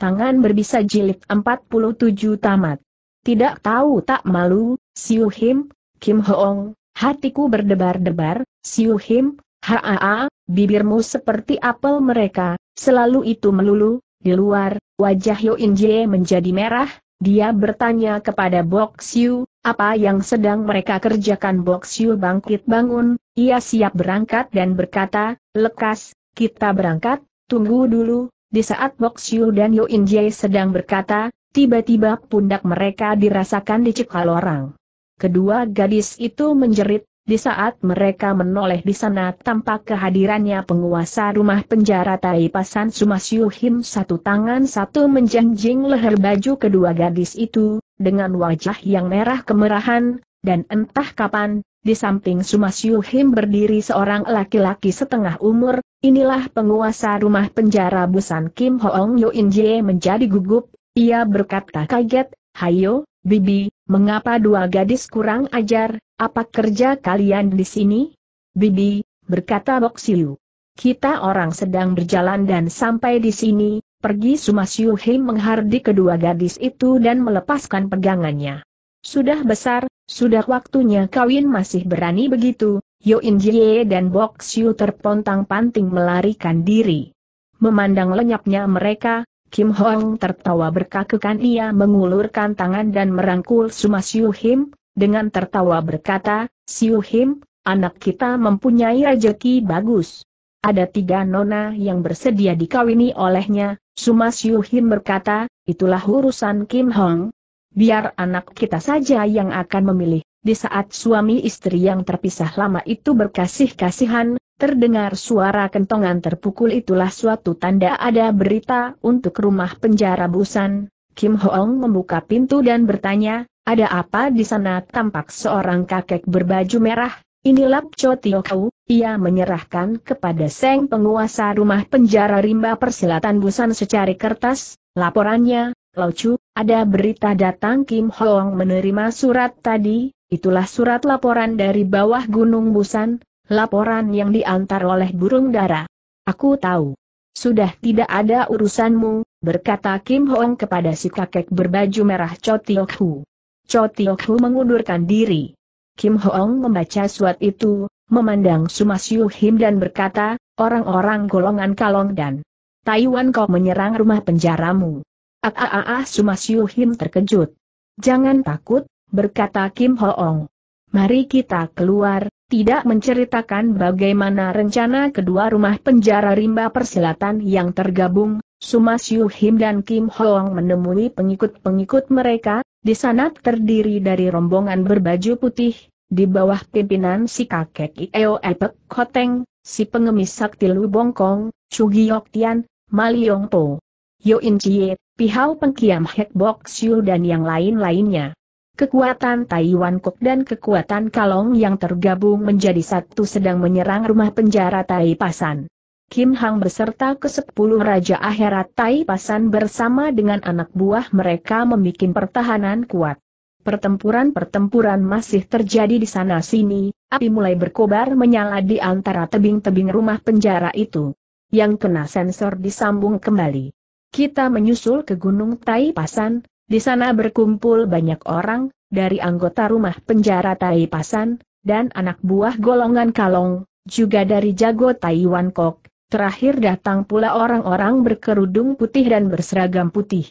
Tangan berbisa jilid 47 tamat. Tidak tahu tak malu, Siu Him, Kim Hoong, hatiku berdebar-debar, Siu Him, haa, bibirmu seperti apel mereka, selalu itu melulu, di luar, wajah Yo In Jie menjadi merah, dia bertanya kepada Bok Siu, apa yang sedang mereka kerjakan Bok Siu bangkit bangun, ia siap berangkat dan berkata, lekas, kita berangkat, tunggu dulu, di saat Bok dan Yo In Jae sedang berkata, tiba-tiba pundak mereka dirasakan dicekal orang. Kedua gadis itu menjerit, di saat mereka menoleh di sana tampak kehadirannya penguasa rumah penjara Tai Pasan Sumasyu Him satu tangan satu menjanjing leher baju kedua gadis itu, dengan wajah yang merah kemerahan, dan entah kapan, di samping Sumas Yuhim berdiri seorang laki-laki setengah umur, inilah penguasa rumah penjara Busan Kim Hoong Yo In Jie menjadi gugup, ia berkata kaget, Hayo, Bibi, mengapa dua gadis kurang ajar, apa kerja kalian di sini? Bibi, berkata Boksiu. Kita orang sedang berjalan dan sampai di sini, pergi Sumas Yuhim menghardi kedua gadis itu dan melepaskan pegangannya. Sudah besar, sudah waktunya kawin masih berani begitu, Yo In Jie dan Bok Xiu terpontang-panting melarikan diri. Memandang lenyapnya mereka, Kim Hong tertawa berkakukan ia mengulurkan tangan dan merangkul Suma Xiu Him, dengan tertawa berkata, Xiu Him, anak kita mempunyai rejeki bagus. Ada tiga nona yang bersedia dikawini olehnya, Suma Xiu Him berkata, itulah urusan Kim Hong, biar anak kita saja yang akan memilih. Di saat suami istri yang terpisah lama itu berkasih-kasihan, terdengar suara kentongan terpukul itulah suatu tanda ada berita untuk rumah penjara Busan. Kim Hoong membuka pintu dan bertanya, ada apa di sana tampak seorang kakek berbaju merah, inilah Cho Tio Kau, ia menyerahkan kepada Seng penguasa rumah penjara rimba persilatan Busan secari kertas, laporannya, Chu, ada berita datang Kim Hoong menerima surat tadi, itulah surat laporan dari bawah Gunung Busan, laporan yang diantar oleh burung dara. Aku tahu. Sudah tidak ada urusanmu, berkata Kim Hoong kepada si kakek berbaju merah Cho Tiok Hu. Cho Tiok Hu mengundurkan diri. Kim Hoong membaca surat itu, memandang Sumas Yu Him dan berkata, orang-orang golongan kalong dan Taiwan kau menyerang rumah penjaramu. Aaah, Sumasyu Him terkejut. Jangan takut, berkata Kim Hoong. Mari kita keluar, tidak menceritakan bagaimana rencana kedua rumah penjara rimba persilatan yang tergabung, Sumas Yuhim dan Kim Hoong menemui pengikut-pengikut mereka, di sana terdiri dari rombongan berbaju putih, di bawah pimpinan si kakek Ieo Epek Koteng, si pengemis sakti Lu Bongkong, Giok Tian, Yong Po. Yo In Chie, Pihau Pengkiam Hek Bok Siu dan yang lain-lainnya. Kekuatan Taiwan Kok dan kekuatan Kalong yang tergabung menjadi satu sedang menyerang rumah penjara Tai Pasan. Kim Hang beserta ke sepuluh Raja Akhirat Tai Pasan bersama dengan anak buah mereka membuat pertahanan kuat. Pertempuran-pertempuran masih terjadi di sana-sini, api mulai berkobar menyala di antara tebing-tebing rumah penjara itu. Yang kena sensor disambung kembali. Kita menyusul ke Gunung Taipasan, di sana berkumpul banyak orang, dari anggota rumah penjara Taipasan, dan anak buah golongan Kalong, juga dari jago Taiwan Kok. Terakhir datang pula orang-orang berkerudung putih dan berseragam putih.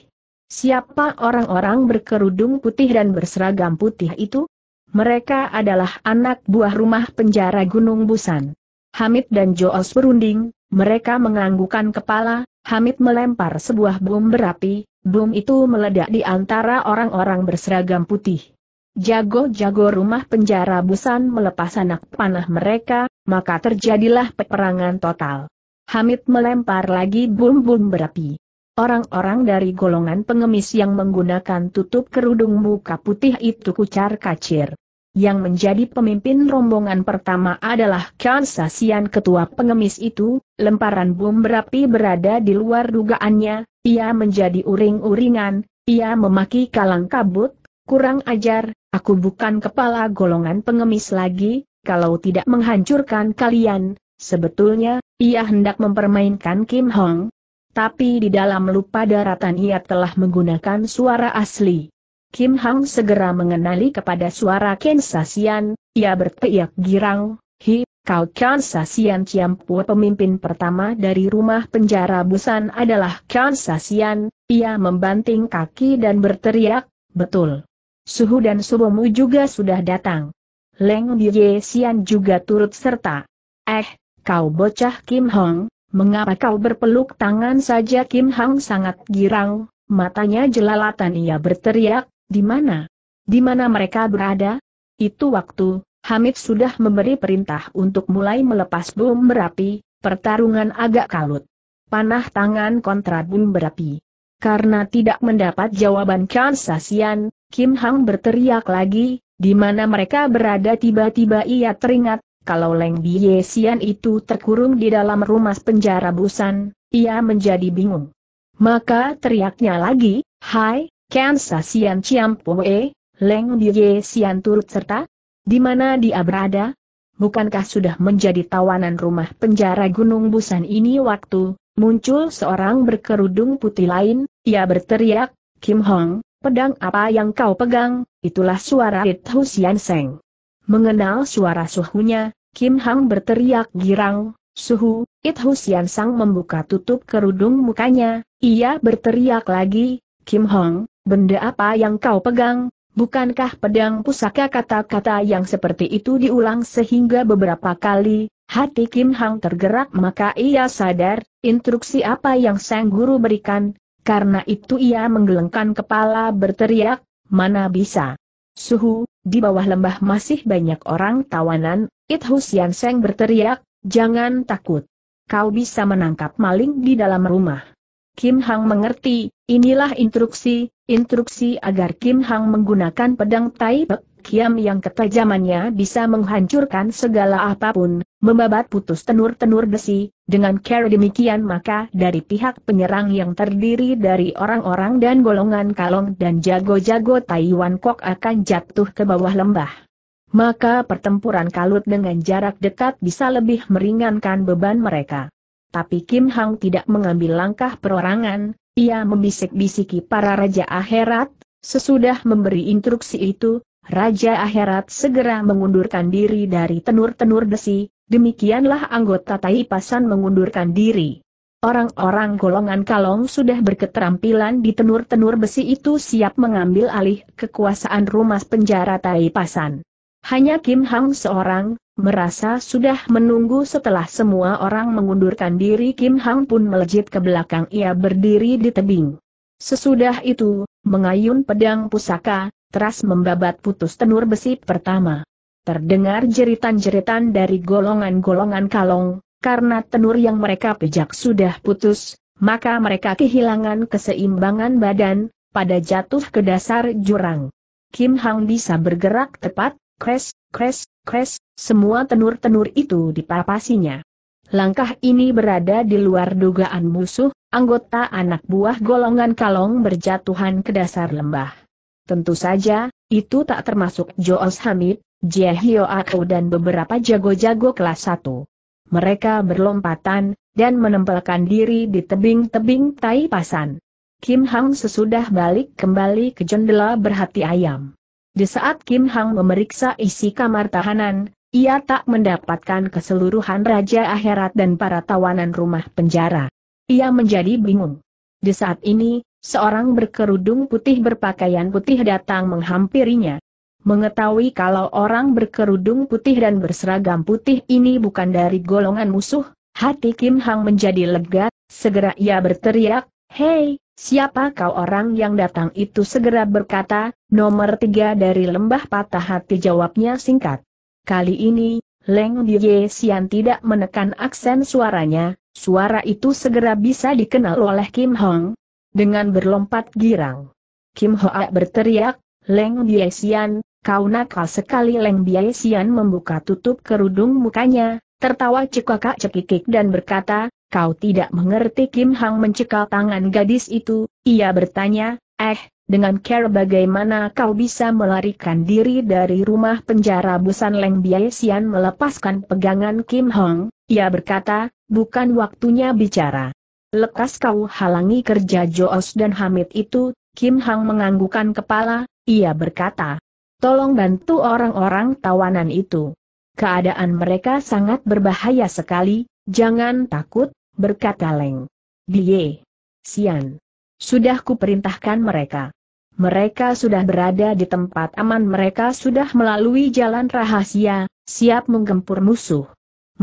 Siapa orang-orang berkerudung putih dan berseragam putih itu? Mereka adalah anak buah rumah penjara Gunung Busan. Hamid dan Joos berunding, mereka menganggukkan kepala, Hamid melempar sebuah bom berapi, bom itu meledak di antara orang-orang berseragam putih. Jago-jago rumah penjara Busan melepas anak panah mereka, maka terjadilah peperangan total. Hamid melempar lagi bom-bom berapi. Orang-orang dari golongan pengemis yang menggunakan tutup kerudung muka putih itu kucar kacir yang menjadi pemimpin rombongan pertama adalah Kansasian ketua pengemis itu, lemparan bom berapi berada di luar dugaannya, ia menjadi uring-uringan, ia memaki kalang kabut, kurang ajar, aku bukan kepala golongan pengemis lagi, kalau tidak menghancurkan kalian, sebetulnya, ia hendak mempermainkan Kim Hong. Tapi di dalam lupa daratan ia telah menggunakan suara asli. Kim Hang segera mengenali kepada suara Ken Sasian, ia berteriak girang, Hi, kau Ken Sasian Ciampu pemimpin pertama dari rumah penjara Busan adalah Ken Sasian, ia membanting kaki dan berteriak, betul. Suhu dan Subomu juga sudah datang. Leng Biye Sian juga turut serta. Eh, kau bocah Kim Hong, mengapa kau berpeluk tangan saja Kim Hong sangat girang, matanya jelalatan ia berteriak, di mana? Di mana mereka berada? Itu waktu, Hamid sudah memberi perintah untuk mulai melepas bom berapi, pertarungan agak kalut. Panah tangan kontra bom berapi. Karena tidak mendapat jawaban Chan Sasian, Kim Hang berteriak lagi, di mana mereka berada tiba-tiba ia teringat, kalau Leng Bie Sian itu terkurung di dalam rumah penjara Busan, ia menjadi bingung. Maka teriaknya lagi, Hai, Sa Sian Chiam E, Leng Diye Sian turut serta? Di mana dia berada? Bukankah sudah menjadi tawanan rumah penjara Gunung Busan ini waktu, muncul seorang berkerudung putih lain, ia berteriak, Kim Hong, pedang apa yang kau pegang, itulah suara It Hu Sian Seng. Mengenal suara suhunya, Kim Hong berteriak girang, suhu, It Hu Sian Sang membuka tutup kerudung mukanya, ia berteriak lagi, Kim Hong, benda apa yang kau pegang, bukankah pedang pusaka kata-kata yang seperti itu diulang sehingga beberapa kali, hati Kim Hang tergerak maka ia sadar, instruksi apa yang sang guru berikan, karena itu ia menggelengkan kepala berteriak, mana bisa. Suhu, di bawah lembah masih banyak orang tawanan, It Husian Seng berteriak, jangan takut. Kau bisa menangkap maling di dalam rumah. Kim Hang mengerti, inilah instruksi, instruksi agar Kim Hang menggunakan pedang Tai Pek Kiam yang ketajamannya bisa menghancurkan segala apapun, membabat putus tenur-tenur besi, dengan cara demikian maka dari pihak penyerang yang terdiri dari orang-orang dan golongan kalong dan jago-jago Taiwan Kok akan jatuh ke bawah lembah. Maka pertempuran kalut dengan jarak dekat bisa lebih meringankan beban mereka. Tapi Kim Hang tidak mengambil langkah perorangan, ia membisik-bisiki para raja akhirat, sesudah memberi instruksi itu, raja akhirat segera mengundurkan diri dari tenur-tenur besi, demikianlah anggota Taipasan mengundurkan diri. Orang-orang golongan kalong sudah berketerampilan di tenur-tenur besi itu siap mengambil alih kekuasaan rumah penjara Taipasan. Hanya Kim Hang seorang, merasa sudah menunggu setelah semua orang mengundurkan diri Kim Hang pun melejit ke belakang ia berdiri di tebing. Sesudah itu, mengayun pedang pusaka, teras membabat putus tenur besi pertama. Terdengar jeritan-jeritan dari golongan-golongan kalong, karena tenur yang mereka pijak sudah putus, maka mereka kehilangan keseimbangan badan, pada jatuh ke dasar jurang. Kim Hang bisa bergerak tepat, Kres, kres, kres, semua tenur-tenur itu dipapasinya. Langkah ini berada di luar dugaan musuh, anggota anak buah golongan kalong berjatuhan ke dasar lembah. Tentu saja, itu tak termasuk Joos Hamid, Jehio Ako dan beberapa jago-jago kelas 1. Mereka berlompatan, dan menempelkan diri di tebing-tebing tai pasan. Kim Hang sesudah balik kembali ke jendela berhati ayam. Di saat Kim Hang memeriksa isi kamar tahanan, ia tak mendapatkan keseluruhan Raja Akhirat dan para tawanan rumah penjara. Ia menjadi bingung. Di saat ini, seorang berkerudung putih berpakaian putih datang menghampirinya. Mengetahui kalau orang berkerudung putih dan berseragam putih ini bukan dari golongan musuh, hati Kim Hang menjadi lega, segera ia berteriak, Hei, Siapa kau orang yang datang itu segera berkata, nomor tiga dari lembah patah hati jawabnya singkat. Kali ini, Leng Bie Sian tidak menekan aksen suaranya, suara itu segera bisa dikenal oleh Kim Hong. Dengan berlompat girang. Kim Hoa berteriak, Leng Bie Sian, kau nakal sekali Leng Bie Sian membuka tutup kerudung mukanya, Tertawa cikakak cekikik dan berkata, kau tidak mengerti Kim Hang mencekal tangan gadis itu, ia bertanya, eh, dengan care bagaimana kau bisa melarikan diri dari rumah penjara Busan Leng Biai Sian melepaskan pegangan Kim Hong, ia berkata, bukan waktunya bicara. Lekas kau halangi kerja Joos dan Hamid itu, Kim Hang menganggukan kepala, ia berkata, tolong bantu orang-orang tawanan itu. Keadaan mereka sangat berbahaya sekali, jangan takut, berkata Leng. Die. Sian. Sudah kuperintahkan mereka. Mereka sudah berada di tempat aman mereka sudah melalui jalan rahasia, siap menggempur musuh.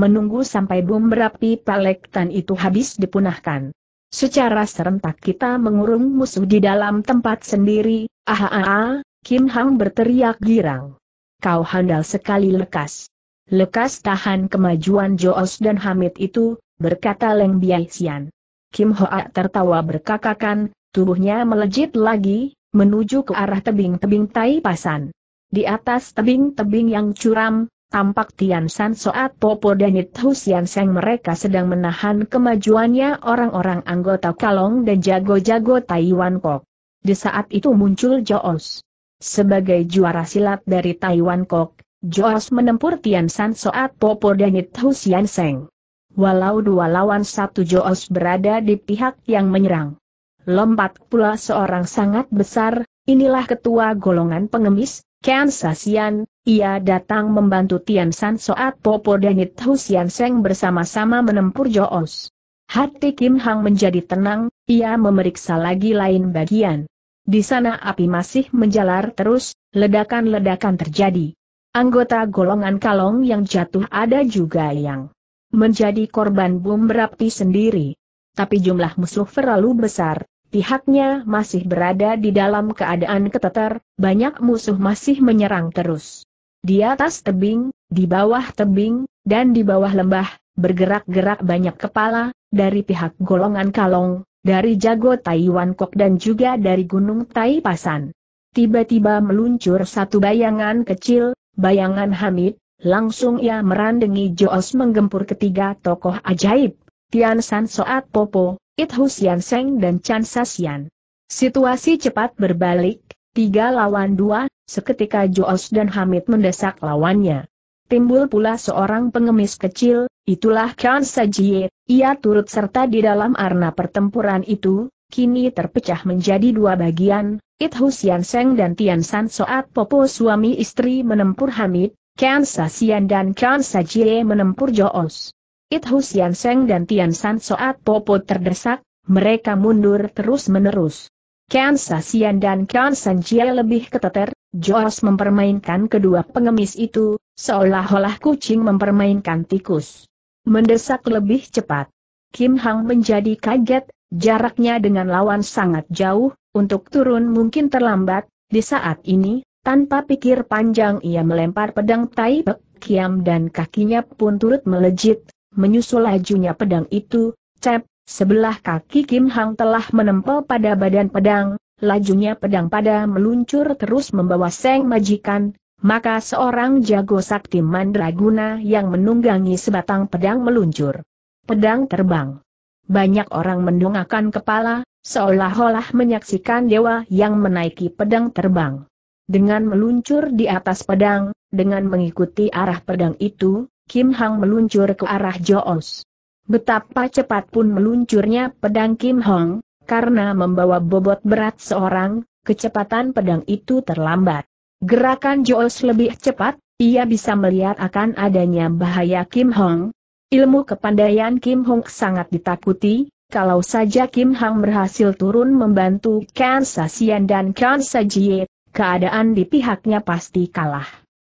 Menunggu sampai bom berapi palektan itu habis dipunahkan. Secara serentak kita mengurung musuh di dalam tempat sendiri, ah Kim Hang berteriak girang. Kau handal sekali lekas. Lekas tahan kemajuan Joos dan Hamid itu, berkata Leng Biaisian. Kim Hoa tertawa berkakakan, tubuhnya melejit lagi, menuju ke arah tebing-tebing Tai Pasan. Di atas tebing-tebing yang curam, tampak Tian San Soat Popo dan Husian Seng mereka sedang menahan kemajuannya orang-orang anggota Kalong dan jago-jago Taiwan Kok. Di saat itu muncul Joos. Sebagai juara silat dari Taiwan Kok, Joas menempur Tian San saat Popo dan Hu Sian Seng. Walau dua lawan satu Joos berada di pihak yang menyerang. Lompat pula seorang sangat besar, inilah ketua golongan pengemis, Ken Sasian, ia datang membantu Tian San saat Popo dan Hu Sian Seng bersama-sama menempur Joos. Hati Kim Hang menjadi tenang, ia memeriksa lagi lain bagian. Di sana api masih menjalar terus, ledakan-ledakan terjadi. Anggota golongan kalong yang jatuh ada juga yang menjadi korban bom berapi sendiri. Tapi jumlah musuh terlalu besar, pihaknya masih berada di dalam keadaan keteter, banyak musuh masih menyerang terus. Di atas tebing, di bawah tebing, dan di bawah lembah, bergerak-gerak banyak kepala, dari pihak golongan kalong, dari jago Taiwan Kok dan juga dari gunung Tai Pasan. Tiba-tiba meluncur satu bayangan kecil, Bayangan Hamid, langsung ia merandengi Joos menggempur ketiga tokoh ajaib, Tian San Soat Popo, It Husian Seng dan Chan Sasian. Situasi cepat berbalik, tiga lawan dua, seketika Joos dan Hamid mendesak lawannya. Timbul pula seorang pengemis kecil, itulah Khan Sajie, ia turut serta di dalam arena pertempuran itu, kini terpecah menjadi dua bagian, It Husian Seng dan Tian San Soat Popo suami istri menempur Hamid, Kan Sasian dan Kan Sajie menempur Joos. It Husian Seng dan Tian San Soat Popo terdesak, mereka mundur terus-menerus. Kan Sasian dan Kan Sanjie lebih keteter, Joos mempermainkan kedua pengemis itu, seolah-olah kucing mempermainkan tikus. Mendesak lebih cepat. Kim Hang menjadi kaget, Jaraknya dengan lawan sangat jauh, untuk turun mungkin terlambat, di saat ini, tanpa pikir panjang ia melempar pedang Tai Pek Kiam dan kakinya pun turut melejit, menyusul lajunya pedang itu, cep, sebelah kaki Kim Hang telah menempel pada badan pedang, lajunya pedang pada meluncur terus membawa seng majikan, maka seorang jago sakti mandraguna yang menunggangi sebatang pedang meluncur. Pedang terbang banyak orang mendongakkan kepala, seolah-olah menyaksikan dewa yang menaiki pedang terbang. Dengan meluncur di atas pedang, dengan mengikuti arah pedang itu, Kim Hong meluncur ke arah Joos. Betapa cepat pun meluncurnya pedang Kim Hong, karena membawa bobot berat seorang, kecepatan pedang itu terlambat. Gerakan Joos lebih cepat, ia bisa melihat akan adanya bahaya Kim Hong, Ilmu kepandaian Kim Hong sangat ditakuti, kalau saja Kim Hang berhasil turun membantu Kan Sasian dan Kan Sajie, keadaan di pihaknya pasti kalah.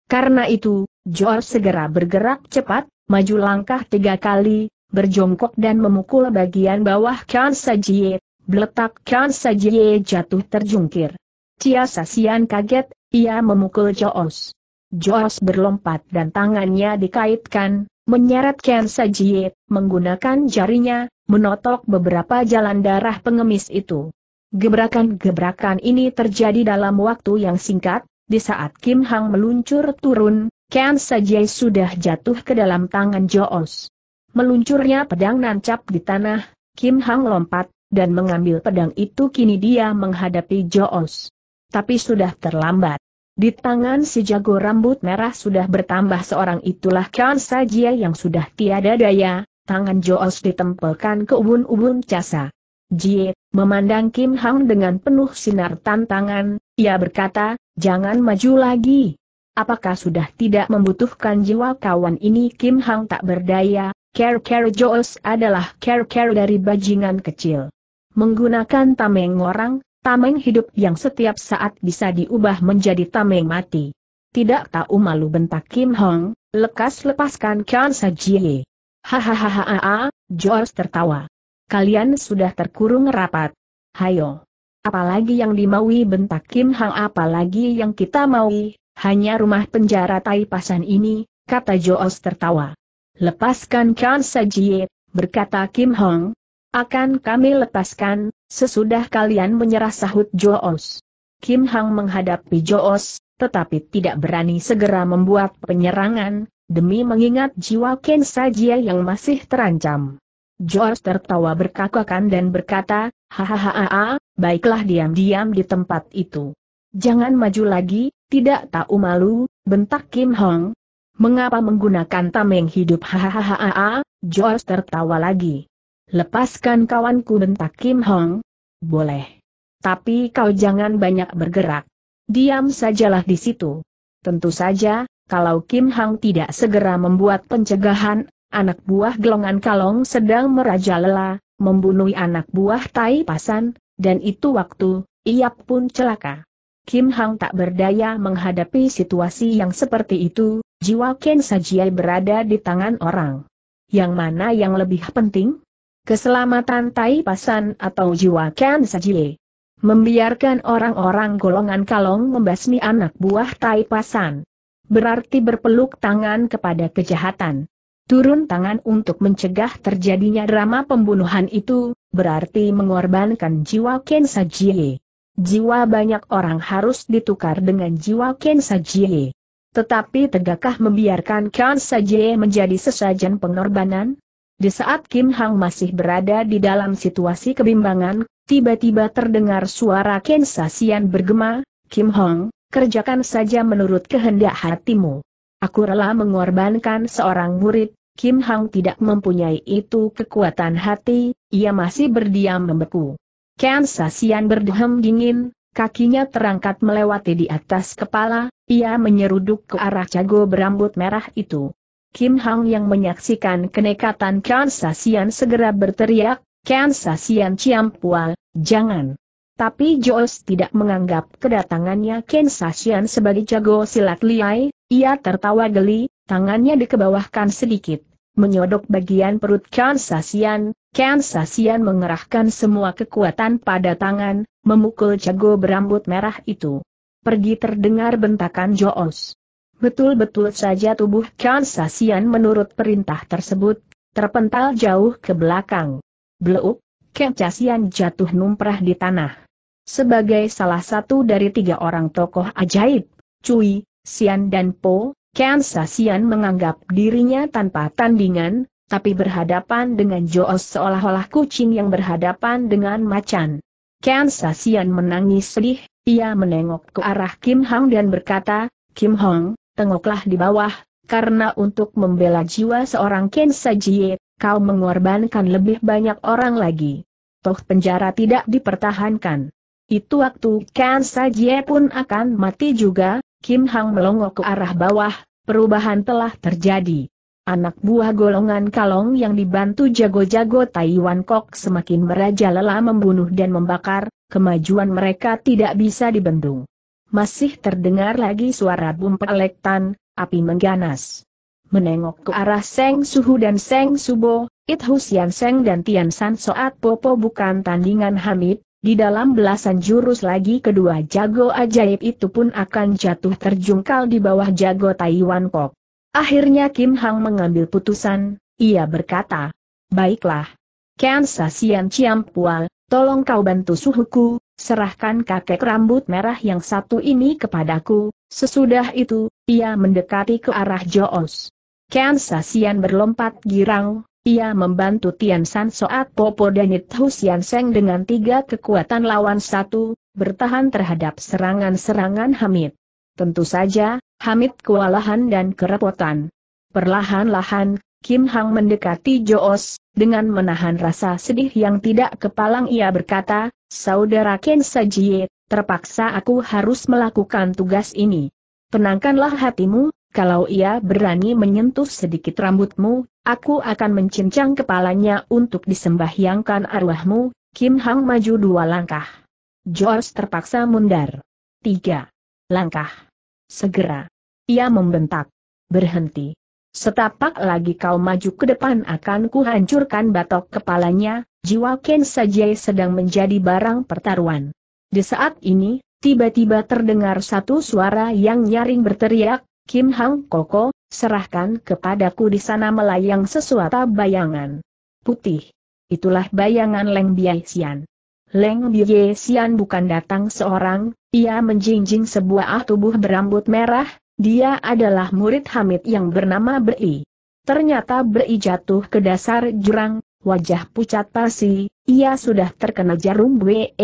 Karena itu, Jor segera bergerak cepat, maju langkah tiga kali, berjongkok dan memukul bagian bawah Kan Sajie, beletak Kan Sajie jatuh terjungkir. Cia Sasian kaget, ia memukul Joos. Joos berlompat dan tangannya dikaitkan, menyeret Ken Sajie, menggunakan jarinya, menotok beberapa jalan darah pengemis itu. Gebrakan-gebrakan ini terjadi dalam waktu yang singkat, di saat Kim Hang meluncur turun, Ken Sajie sudah jatuh ke dalam tangan Joos. Meluncurnya pedang nancap di tanah, Kim Hang lompat, dan mengambil pedang itu kini dia menghadapi Joos. Tapi sudah terlambat. Di tangan si jago rambut merah sudah bertambah seorang itulah Khan saja yang sudah tiada daya, tangan Joos ditempelkan ke ubun-ubun casa. Jie, memandang Kim Hang dengan penuh sinar tantangan, ia berkata, jangan maju lagi. Apakah sudah tidak membutuhkan jiwa kawan ini Kim Hang tak berdaya, care-care Joos adalah care-care dari bajingan kecil. Menggunakan tameng orang, tameng hidup yang setiap saat bisa diubah menjadi tameng mati. Tidak tahu malu bentak Kim Hong, lekas lepaskan Kian Sajie. Hahaha, George tertawa. Kalian sudah terkurung rapat. Hayo. Apalagi yang dimaui bentak Kim Hong. apalagi yang kita maui, hanya rumah penjara tai pasan ini, kata Joos tertawa. Lepaskan Kian Sajie, berkata Kim Hong. Akan kami lepaskan, Sesudah kalian menyerah sahut Joos. Kim Hang menghadapi Joos, tetapi tidak berani segera membuat penyerangan, demi mengingat jiwa Ken Sajia yang masih terancam. Joos tertawa berkakakan dan berkata, Hahaha, baiklah diam-diam di tempat itu. Jangan maju lagi, tidak tahu malu, bentak Kim Hong. Mengapa menggunakan tameng hidup hahaha, Joos tertawa lagi. Lepaskan kawanku bentak Kim Hong. Boleh. Tapi kau jangan banyak bergerak. Diam sajalah di situ. Tentu saja, kalau Kim Hong tidak segera membuat pencegahan, anak buah gelongan kalong sedang merajalela, membunuh anak buah Tai Pasan, dan itu waktu, ia pun celaka. Kim Hang tak berdaya menghadapi situasi yang seperti itu, jiwa Ken Sajiai berada di tangan orang. Yang mana yang lebih penting? keselamatan Tai Pasan atau jiwa Ken Sajie. Membiarkan orang-orang golongan kalong membasmi anak buah Tai Pasan. Berarti berpeluk tangan kepada kejahatan. Turun tangan untuk mencegah terjadinya drama pembunuhan itu, berarti mengorbankan jiwa Ken Sajie. Jiwa banyak orang harus ditukar dengan jiwa Ken Sajie. Tetapi tegakkah membiarkan Ken Sajie menjadi sesajen pengorbanan? Di saat Kim Hang masih berada di dalam situasi kebimbangan, tiba-tiba terdengar suara Kensasian bergema, Kim Hong, kerjakan saja menurut kehendak hatimu. Aku rela mengorbankan seorang murid, Kim Hang tidak mempunyai itu kekuatan hati, ia masih berdiam membeku. Kensasian berdehem dingin, kakinya terangkat melewati di atas kepala, ia menyeruduk ke arah jago berambut merah itu. Kim Hang yang menyaksikan kenekatan Kansasian segera berteriak, Kansasian Ciampua, jangan. Tapi Joos tidak menganggap kedatangannya Kansasian sebagai jago silat liai, ia tertawa geli, tangannya dikebawahkan sedikit, menyodok bagian perut Kansasian, Kansasian mengerahkan semua kekuatan pada tangan, memukul jago berambut merah itu. Pergi terdengar bentakan Joos. Betul-betul saja tubuh Sasian menurut perintah tersebut, terpental jauh ke belakang. Bleup, Sasian jatuh numprah di tanah. Sebagai salah satu dari tiga orang tokoh ajaib, Cui, Sian dan Po, Sasian menganggap dirinya tanpa tandingan, tapi berhadapan dengan Joos seolah-olah kucing yang berhadapan dengan macan. Sasian menangis sedih, ia menengok ke arah Kim Hong dan berkata, Kim Hong, tengoklah di bawah, karena untuk membela jiwa seorang Ken Sajie, kau mengorbankan lebih banyak orang lagi. Toh penjara tidak dipertahankan. Itu waktu Ken Sajie pun akan mati juga, Kim Hang melongok ke arah bawah, perubahan telah terjadi. Anak buah golongan kalong yang dibantu jago-jago Taiwan Kok semakin merajalela membunuh dan membakar, kemajuan mereka tidak bisa dibendung masih terdengar lagi suara bum tan, api mengganas. Menengok ke arah Seng Suhu dan Seng Subo, It Husian Seng dan Tian San Soat Popo bukan tandingan Hamid, di dalam belasan jurus lagi kedua jago ajaib itu pun akan jatuh terjungkal di bawah jago Taiwan Kok. Akhirnya Kim Hang mengambil putusan, ia berkata, Baiklah, Ken Sasian Chiam Pual, tolong kau bantu suhuku, serahkan kakek rambut merah yang satu ini kepadaku, sesudah itu, ia mendekati ke arah Joos. Kian Sasian berlompat girang, ia membantu Tian San Soat Popo dan Nithu Seng dengan tiga kekuatan lawan satu, bertahan terhadap serangan-serangan Hamid. Tentu saja, Hamid kewalahan dan kerepotan. Perlahan-lahan, Kim Hang mendekati Joos, dengan menahan rasa sedih yang tidak kepalang ia berkata, Saudara Ken Sajie, terpaksa aku harus melakukan tugas ini. Tenangkanlah hatimu, kalau ia berani menyentuh sedikit rambutmu, aku akan mencincang kepalanya untuk disembahyangkan arwahmu, Kim Hang maju dua langkah. George terpaksa mundar. Tiga langkah. Segera. Ia membentak. Berhenti. Setapak lagi kau maju ke depan akan kuhancurkan batok kepalanya, jiwa Ken Sajai sedang menjadi barang pertaruhan. Di saat ini, tiba-tiba terdengar satu suara yang nyaring berteriak, Kim Hang Koko, serahkan kepadaku di sana melayang sesuatu bayangan. Putih. Itulah bayangan Leng Bie Xian. Leng Bie Xian bukan datang seorang, ia menjinjing sebuah tubuh berambut merah, dia adalah murid Hamid yang bernama Bri. Ternyata Bri jatuh ke dasar jurang, wajah pucat pasi, ia sudah terkena jarum Wei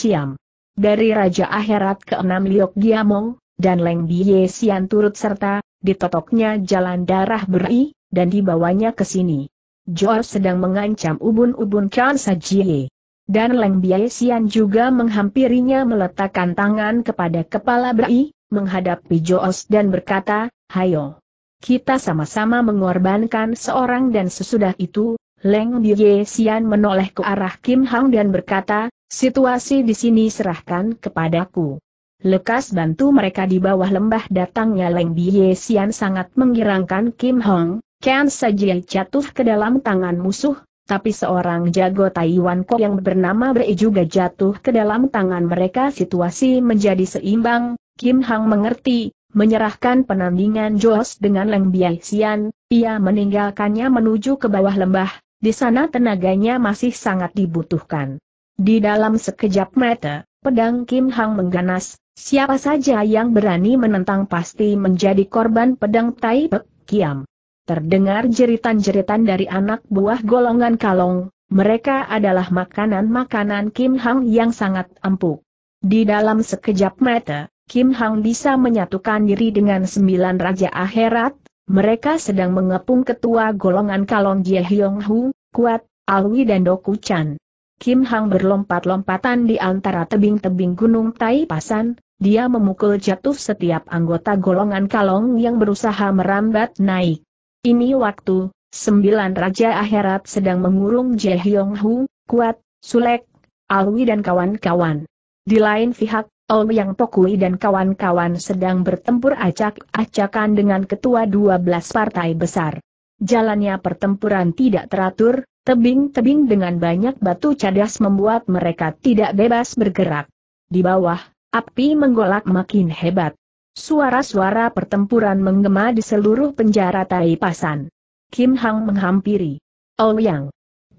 Ciam. Dari Raja Akhirat ke-6 Liok Giamong, dan Leng Bie Sian turut serta, ditotoknya jalan darah Bri, dan dibawanya ke sini. Jor sedang mengancam ubun-ubun Khan Sajie. Dan Leng Bie Sian juga menghampirinya meletakkan tangan kepada kepala Bri, menghadapi Joos dan berkata, Hayo. Kita sama-sama mengorbankan seorang dan sesudah itu, Leng Biye Xian menoleh ke arah Kim Hang dan berkata, situasi di sini serahkan kepadaku. Lekas bantu mereka di bawah lembah datangnya Leng Biye Xian sangat menggirangkan Kim Hong, Kian saja jatuh ke dalam tangan musuh, tapi seorang jago Taiwan Ko yang bernama Bre juga jatuh ke dalam tangan mereka situasi menjadi seimbang, Kim Hang mengerti, menyerahkan penandingan Jos dengan Leng Xian. ia meninggalkannya menuju ke bawah lembah, di sana tenaganya masih sangat dibutuhkan. Di dalam sekejap mata, pedang Kim Hang mengganas, siapa saja yang berani menentang pasti menjadi korban pedang Tai Pek Kiam. Terdengar jeritan-jeritan dari anak buah golongan kalong, mereka adalah makanan-makanan Kim Hang yang sangat empuk. Di dalam sekejap mata, Kim Hang bisa menyatukan diri dengan sembilan raja akhirat, mereka sedang mengepung ketua golongan Kalong Jie Hyong Hu, Kuat, Alwi dan Doku Chan. Kim Hang berlompat-lompatan di antara tebing-tebing gunung Tai Pasan, dia memukul jatuh setiap anggota golongan Kalong yang berusaha merambat naik. Ini waktu, sembilan raja akhirat sedang mengurung Jie Hyong Hu, Kuat, Sulek, Alwi dan kawan-kawan. Di lain pihak, Ouyang Tokui dan kawan-kawan sedang bertempur acak-acakan dengan ketua 12 partai besar. Jalannya pertempuran tidak teratur, tebing-tebing dengan banyak batu cadas membuat mereka tidak bebas bergerak. Di bawah, api menggolak makin hebat. Suara-suara pertempuran menggema di seluruh penjara Pasan. Kim Hang menghampiri. Ouyang.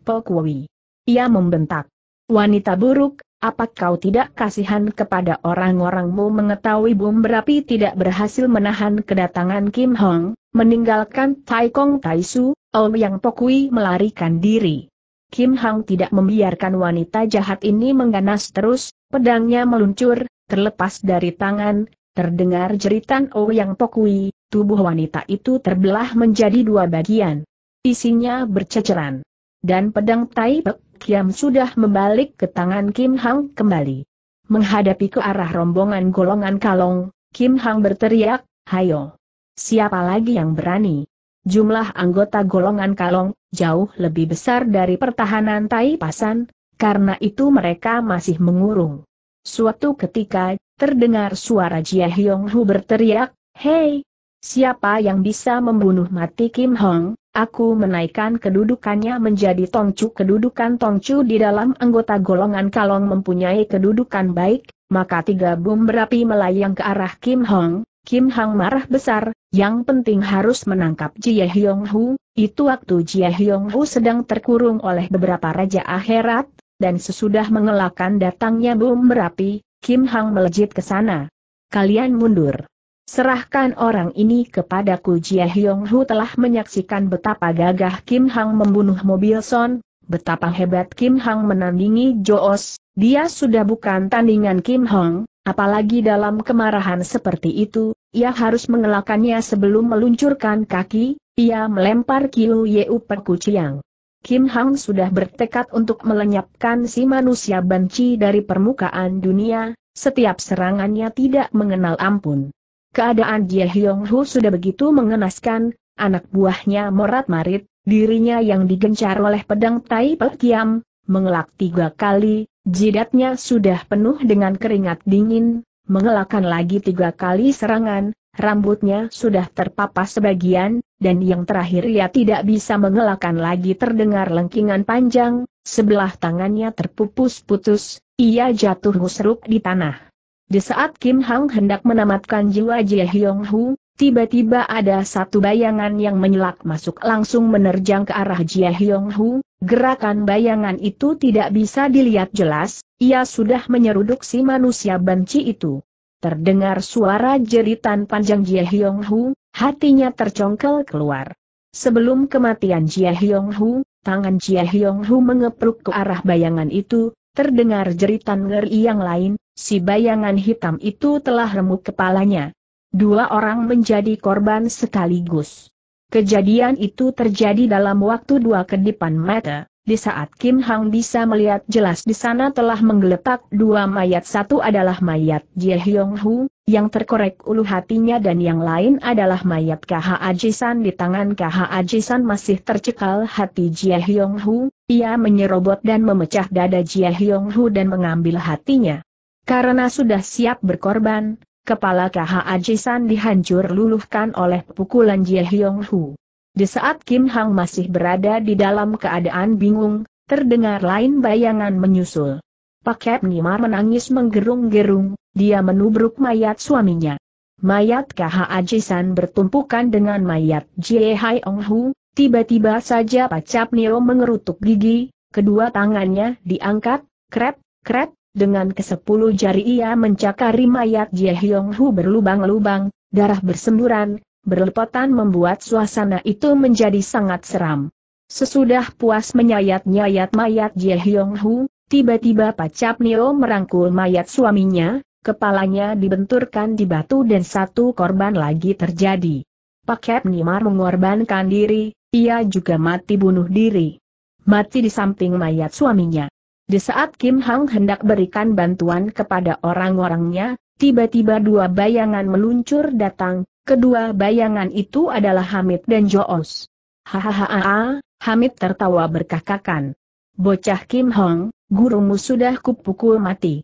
Tokui. Ia membentak. Wanita buruk, apa kau tidak kasihan kepada orang-orangmu mengetahui bom berapi tidak berhasil menahan kedatangan Kim Hong, meninggalkan Tai Kong Tai Su, Om Yang Pokui melarikan diri. Kim Hong tidak membiarkan wanita jahat ini mengganas terus, pedangnya meluncur, terlepas dari tangan, terdengar jeritan Om Yang Pokui, tubuh wanita itu terbelah menjadi dua bagian. Isinya berceceran. Dan pedang Tai Pek Kiam sudah membalik ke tangan Kim Hang kembali. Menghadapi ke arah rombongan golongan kalong, Kim Hang berteriak, Hayo! Siapa lagi yang berani? Jumlah anggota golongan kalong, jauh lebih besar dari pertahanan Tai Pasan, karena itu mereka masih mengurung. Suatu ketika, terdengar suara Jia Hyong Hu berteriak, Hei! Siapa yang bisa membunuh mati Kim Hong? Aku menaikkan kedudukannya menjadi tongcu kedudukan tongcu di dalam anggota golongan kalong mempunyai kedudukan baik, maka tiga bom berapi melayang ke arah Kim Hong, Kim Hong marah besar, yang penting harus menangkap Jie Hyong Hu, itu waktu Jie Hyong Hu sedang terkurung oleh beberapa raja akhirat, dan sesudah mengelakkan datangnya bom berapi, Kim Hong melejit ke sana. Kalian mundur. Serahkan orang ini kepadaku Jia Hyong Hu telah menyaksikan betapa gagah Kim Hang membunuh mobil Son, betapa hebat Kim Hang menandingi Joos, dia sudah bukan tandingan Kim Hang, apalagi dalam kemarahan seperti itu, ia harus mengelakannya sebelum meluncurkan kaki, ia melempar Kiu Yeu Perkuciang. Kim Hang sudah bertekad untuk melenyapkan si manusia banci dari permukaan dunia, setiap serangannya tidak mengenal ampun. Keadaan Jie Hyong Hu sudah begitu mengenaskan, anak buahnya morat marit, dirinya yang digencar oleh pedang Tai Pekiam, Kiam, mengelak tiga kali, jidatnya sudah penuh dengan keringat dingin, mengelakkan lagi tiga kali serangan, rambutnya sudah terpapas sebagian, dan yang terakhir ia tidak bisa mengelakkan lagi terdengar lengkingan panjang, sebelah tangannya terpupus-putus, ia jatuh husruk di tanah. Di saat Kim Hang hendak menamatkan jiwa Jie Hyong Hu, tiba-tiba ada satu bayangan yang menyelak masuk langsung menerjang ke arah Jie Hyong Hu, gerakan bayangan itu tidak bisa dilihat jelas, ia sudah menyeruduk si manusia banci itu. Terdengar suara jeritan panjang Jie Hyong Hu, hatinya tercongkel keluar. Sebelum kematian Jia Hyong Hu, tangan Jia Hyong Hu mengepruk ke arah bayangan itu, terdengar jeritan ngeri yang lain, Si bayangan hitam itu telah remuk kepalanya. Dua orang menjadi korban sekaligus. Kejadian itu terjadi dalam waktu dua kedipan mata, di saat Kim Hang bisa melihat jelas di sana telah menggeletak dua mayat. Satu adalah mayat Jie Hyong Hu, yang terkorek ulu hatinya dan yang lain adalah mayat KH Ajisan di tangan KH Ajisan masih tercekal hati Jie Hyong Hu, ia menyerobot dan memecah dada Jie Hyong Hu dan mengambil hatinya. Karena sudah siap berkorban, kepala KH Ajisan dihancur luluhkan oleh pukulan Jie Hyong Hu. Di saat Kim Hang masih berada di dalam keadaan bingung, terdengar lain bayangan menyusul. Paket Nimar menangis menggerung-gerung, dia menubruk mayat suaminya. Mayat KH Ajisan bertumpukan dengan mayat Jie Hyong Hu, tiba-tiba saja Pacap Nio mengerutuk gigi, kedua tangannya diangkat, krep, krep, dengan kesepuluh jari ia mencakari mayat Jie Hyong Hu berlubang-lubang, darah bersemburan, berlepotan membuat suasana itu menjadi sangat seram. Sesudah puas menyayat-nyayat mayat Jie Hyong Hu, tiba-tiba Pacap Nio merangkul mayat suaminya, kepalanya dibenturkan di batu dan satu korban lagi terjadi. Pakep Nimar mengorbankan diri, ia juga mati bunuh diri. Mati di samping mayat suaminya. Di saat Kim Hang hendak berikan bantuan kepada orang-orangnya, tiba-tiba dua bayangan meluncur datang, kedua bayangan itu adalah Hamid dan Joos. Hahaha, Hamid tertawa berkakakan. Bocah Kim Hong, gurumu sudah kupukul mati.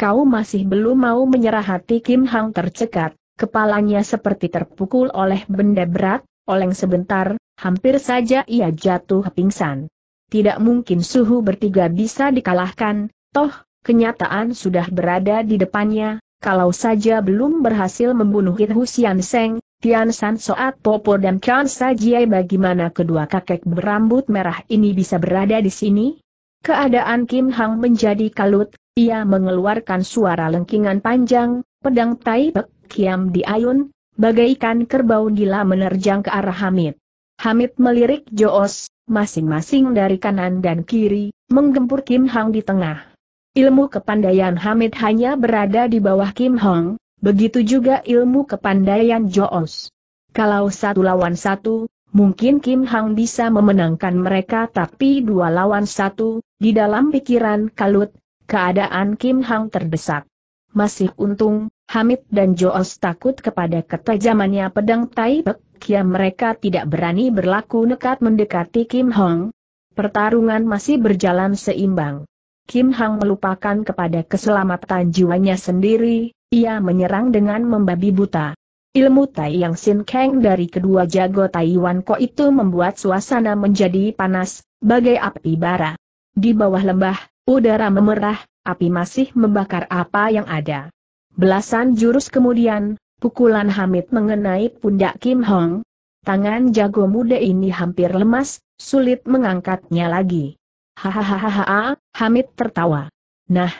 Kau masih belum mau menyerah hati Kim Hang tercekat, kepalanya seperti terpukul oleh benda berat, oleng sebentar, hampir saja ia jatuh pingsan tidak mungkin suhu bertiga bisa dikalahkan, toh, kenyataan sudah berada di depannya, kalau saja belum berhasil membunuh Hu Husian Seng, Tian San Soat Popo dan Kian Sajie, bagaimana kedua kakek berambut merah ini bisa berada di sini? Keadaan Kim Hang menjadi kalut, ia mengeluarkan suara lengkingan panjang, pedang Tai Pek Kiam diayun, bagaikan kerbau gila menerjang ke arah Hamid. Hamid melirik Joos, masing-masing dari kanan dan kiri, menggempur Kim Hong di tengah. Ilmu kepandaian Hamid hanya berada di bawah Kim Hong, begitu juga ilmu kepandaian Joos. Kalau satu lawan satu, mungkin Kim Hong bisa memenangkan mereka tapi dua lawan satu, di dalam pikiran kalut, keadaan Kim Hang terdesak. Masih untung, Hamid dan Joos takut kepada ketajamannya pedang Taipek, ya mereka tidak berani berlaku nekat mendekati Kim Hong. Pertarungan masih berjalan seimbang. Kim Hong melupakan kepada keselamatan jiwanya sendiri, ia menyerang dengan membabi buta. Ilmu Tai yang Sin Kang dari kedua jago Taiwan Ko itu membuat suasana menjadi panas, bagai api bara. Di bawah lembah, udara memerah, api masih membakar apa yang ada. Belasan jurus kemudian, pukulan Hamid mengenai pundak Kim Hong. Tangan jago muda ini hampir lemas, sulit mengangkatnya lagi. Hahaha, Hamid tertawa. Nah,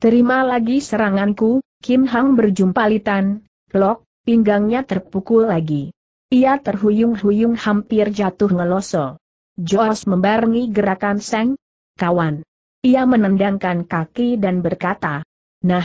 terima lagi seranganku, Kim Hong berjumpa litan. lok, pinggangnya terpukul lagi. Ia terhuyung-huyung hampir jatuh ngeloso. Joas membarengi gerakan Seng, kawan. Ia menendangkan kaki dan berkata, Nah,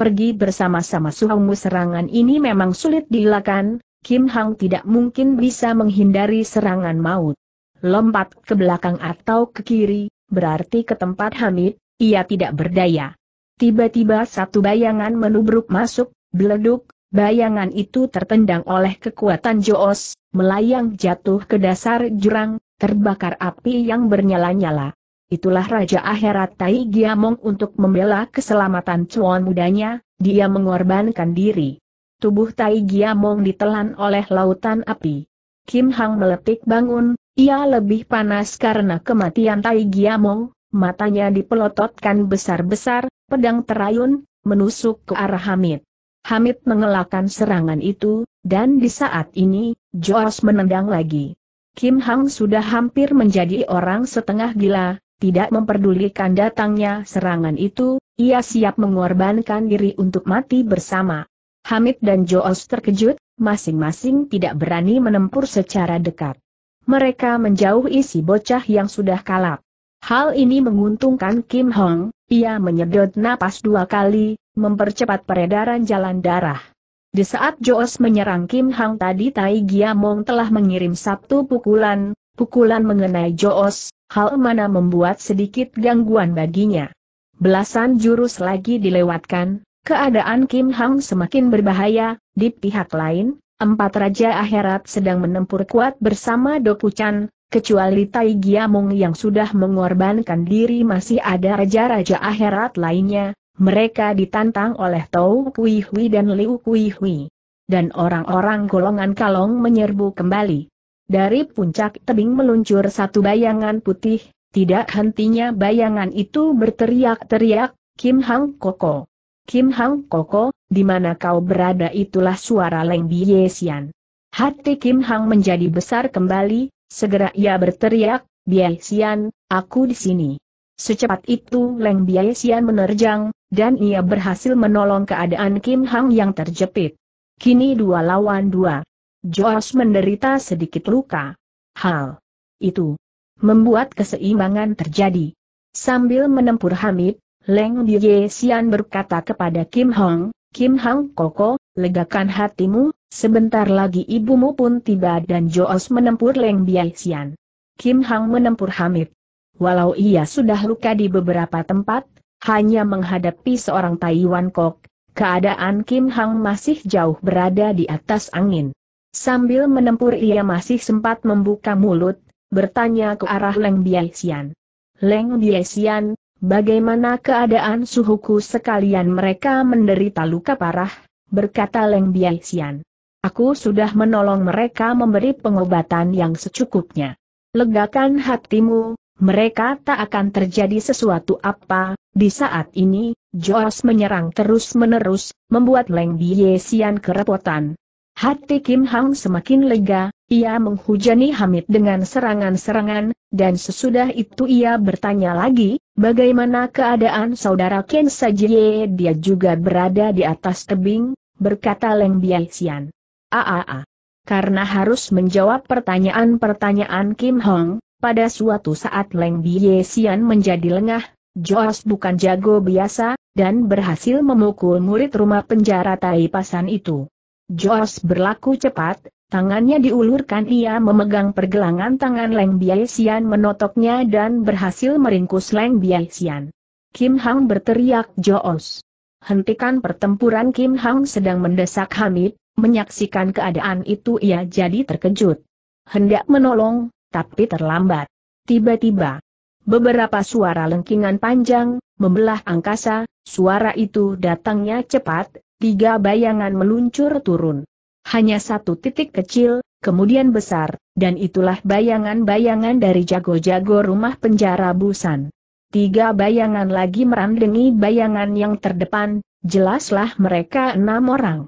pergi bersama-sama suhaumu serangan ini memang sulit dilakukan, Kim Hang tidak mungkin bisa menghindari serangan maut. Lompat ke belakang atau ke kiri, berarti ke tempat Hamid, ia tidak berdaya. Tiba-tiba satu bayangan menubruk masuk, beleduk, bayangan itu tertendang oleh kekuatan Joos, melayang jatuh ke dasar jurang, terbakar api yang bernyala-nyala itulah Raja Akhirat Tai Giamong untuk membela keselamatan cuan mudanya, dia mengorbankan diri. Tubuh Tai Giamong ditelan oleh lautan api. Kim Hang meletik bangun, ia lebih panas karena kematian Tai Giamong, matanya dipelototkan besar-besar, pedang terayun, menusuk ke arah Hamid. Hamid mengelakkan serangan itu, dan di saat ini, Joas menendang lagi. Kim Hang sudah hampir menjadi orang setengah gila, tidak memperdulikan datangnya serangan itu, ia siap mengorbankan diri untuk mati bersama. Hamid dan Joos terkejut, masing-masing tidak berani menempur secara dekat. Mereka menjauh isi bocah yang sudah kalap. Hal ini menguntungkan Kim Hong, ia menyedot napas dua kali, mempercepat peredaran jalan darah. Di saat Joos menyerang Kim Hong tadi Tai Giamong telah mengirim satu pukulan, pukulan mengenai Joos, hal mana membuat sedikit gangguan baginya. Belasan jurus lagi dilewatkan, keadaan Kim Hang semakin berbahaya, di pihak lain, empat raja akhirat sedang menempur kuat bersama Doku Chan, kecuali Tai Giamong yang sudah mengorbankan diri masih ada raja-raja akhirat lainnya, mereka ditantang oleh Tau Kui Hui dan Liu Kui Hui. Dan orang-orang golongan kalong menyerbu kembali. Dari puncak tebing meluncur satu bayangan putih, tidak hentinya bayangan itu berteriak-teriak, Kim Hang Koko. Kim Hang Koko, di mana kau berada itulah suara Leng Biesian. Hati Kim Hang menjadi besar kembali, segera ia berteriak, Biesian, aku di sini. Secepat itu Leng Biesian menerjang, dan ia berhasil menolong keadaan Kim Hang yang terjepit. Kini dua lawan dua. George menderita sedikit luka. Hal itu membuat keseimbangan terjadi. Sambil menempur Hamid, Leng Ye Xian berkata kepada Kim Hong, Kim Hong Koko, legakan hatimu, sebentar lagi ibumu pun tiba dan Joos menempur Leng Ye Xian. Kim Hong menempur Hamid. Walau ia sudah luka di beberapa tempat, hanya menghadapi seorang Taiwan Kok, keadaan Kim Hang masih jauh berada di atas angin. Sambil menempur ia masih sempat membuka mulut, bertanya ke arah Leng Biaisian. Leng Biaisian, bagaimana keadaan suhuku sekalian mereka menderita luka parah, berkata Leng Biaisian. Aku sudah menolong mereka memberi pengobatan yang secukupnya. Legakan hatimu, mereka tak akan terjadi sesuatu apa, di saat ini, Joas menyerang terus-menerus, membuat Leng Biesian kerepotan, Hati Kim Hang semakin lega, ia menghujani Hamid dengan serangan-serangan, dan sesudah itu ia bertanya lagi, bagaimana keadaan saudara Ken Sajie dia juga berada di atas tebing, berkata Leng Biaxian. Aaa. Ah, ah, ah. Karena harus menjawab pertanyaan-pertanyaan Kim Hong, pada suatu saat Leng Sian menjadi lengah, Joas bukan jago biasa, dan berhasil memukul murid rumah penjara Tai Pasan itu. Jos berlaku cepat, tangannya diulurkan ia memegang pergelangan tangan Leng Biaisian menotoknya dan berhasil meringkus Leng Biaisian. Kim Hang berteriak Jos. Hentikan pertempuran Kim Hang sedang mendesak Hamid, menyaksikan keadaan itu ia jadi terkejut. Hendak menolong, tapi terlambat. Tiba-tiba, beberapa suara lengkingan panjang, membelah angkasa, suara itu datangnya cepat, tiga bayangan meluncur turun. Hanya satu titik kecil, kemudian besar, dan itulah bayangan-bayangan dari jago-jago rumah penjara Busan. Tiga bayangan lagi merandengi bayangan yang terdepan, jelaslah mereka enam orang.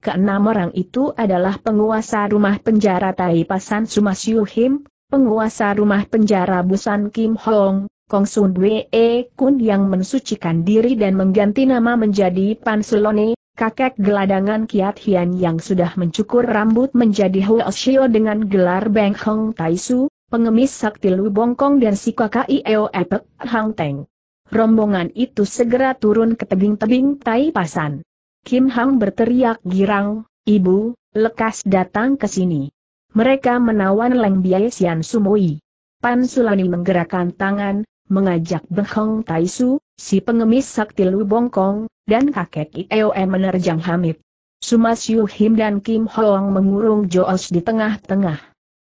Keenam orang itu adalah penguasa rumah penjara Taipasan Sumasyu Him, penguasa rumah penjara Busan Kim Hong, Kong Sun Wee Kun yang mensucikan diri dan mengganti nama menjadi Pan Sulone, kakek geladangan Kiat Hian yang sudah mencukur rambut menjadi Xiao dengan gelar Beng Hong Taisu, pengemis sakti Lu Bongkong dan si kakak Ieo Epek Hang Teng. Rombongan itu segera turun ke tebing-tebing Tai Pasan. Kim Hang berteriak girang, Ibu, lekas datang ke sini. Mereka menawan Leng Biai Sian Sumui. Pan Sulani menggerakkan tangan, mengajak Beng Hong Taisu, si pengemis sakti Lu Bongkong, dan kakek Ieom menerjang Hamid. Suma Siu Him dan Kim Hoang mengurung Joos di tengah-tengah.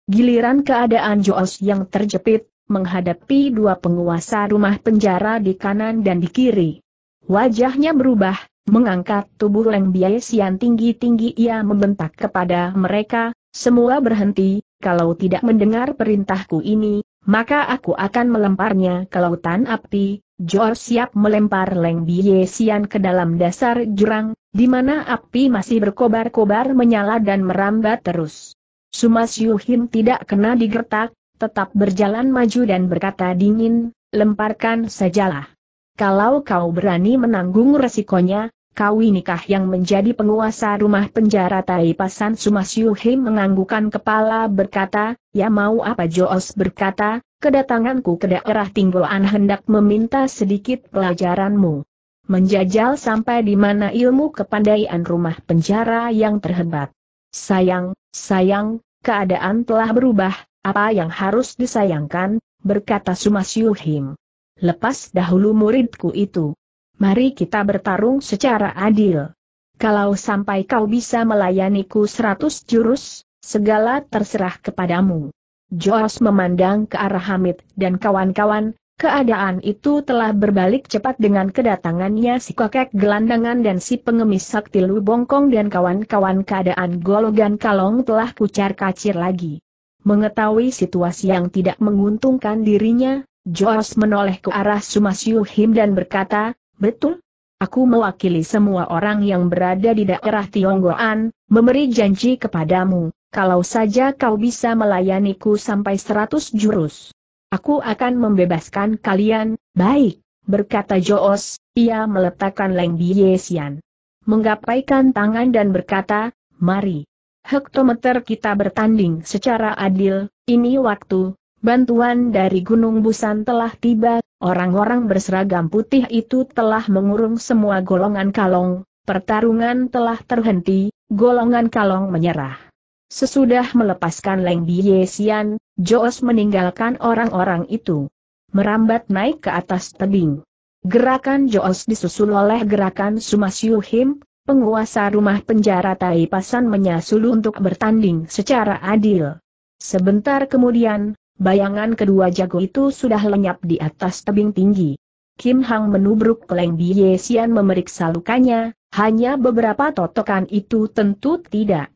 Giliran keadaan Joos yang terjepit, menghadapi dua penguasa rumah penjara di kanan dan di kiri. Wajahnya berubah, mengangkat tubuh Leng Biai tinggi-tinggi ia membentak kepada mereka, semua berhenti, kalau tidak mendengar perintahku ini, maka aku akan melemparnya ke lautan api, Jor siap melempar Leng Bie Sian ke dalam dasar jurang, di mana api masih berkobar-kobar menyala dan merambat terus. Sumas Yuhim tidak kena digertak, tetap berjalan maju dan berkata dingin, lemparkan sajalah. Kalau kau berani menanggung resikonya, Kau nikah yang menjadi penguasa rumah penjara Taipasan Sumasyuhi menganggukan kepala berkata, ya mau apa Joos berkata, kedatanganku ke daerah Tinggolan hendak meminta sedikit pelajaranmu. Menjajal sampai di mana ilmu kepandaian rumah penjara yang terhebat. Sayang, sayang, keadaan telah berubah, apa yang harus disayangkan, berkata Sumasyuhim. Lepas dahulu muridku itu mari kita bertarung secara adil. Kalau sampai kau bisa melayaniku seratus jurus, segala terserah kepadamu. Joas memandang ke arah Hamid dan kawan-kawan, keadaan itu telah berbalik cepat dengan kedatangannya si kakek gelandangan dan si pengemis sakti Lu Bongkong dan kawan-kawan keadaan Gologan Kalong telah kucar kacir lagi. Mengetahui situasi yang tidak menguntungkan dirinya, Joas menoleh ke arah Sumasyuhim dan berkata, Betul. Aku mewakili semua orang yang berada di daerah Tionggoan, memberi janji kepadamu, kalau saja kau bisa melayaniku sampai seratus jurus. Aku akan membebaskan kalian, baik, berkata Joos, ia meletakkan Leng Yesian. Menggapaikan tangan dan berkata, mari. Hektometer kita bertanding secara adil, ini waktu, Bantuan dari Gunung Busan telah tiba, orang-orang berseragam putih itu telah mengurung semua golongan kalong, pertarungan telah terhenti, golongan kalong menyerah. Sesudah melepaskan Leng Biye Xian, Joos meninggalkan orang-orang itu. Merambat naik ke atas tebing. Gerakan Joos disusul oleh gerakan Sumasyu Him, penguasa rumah penjara Tai Pasan menyusul untuk bertanding secara adil. Sebentar kemudian, Bayangan kedua jago itu sudah lenyap di atas tebing tinggi. Kim Hang menubruk Leng Biye Xian memeriksa lukanya, hanya beberapa totokan itu tentu tidak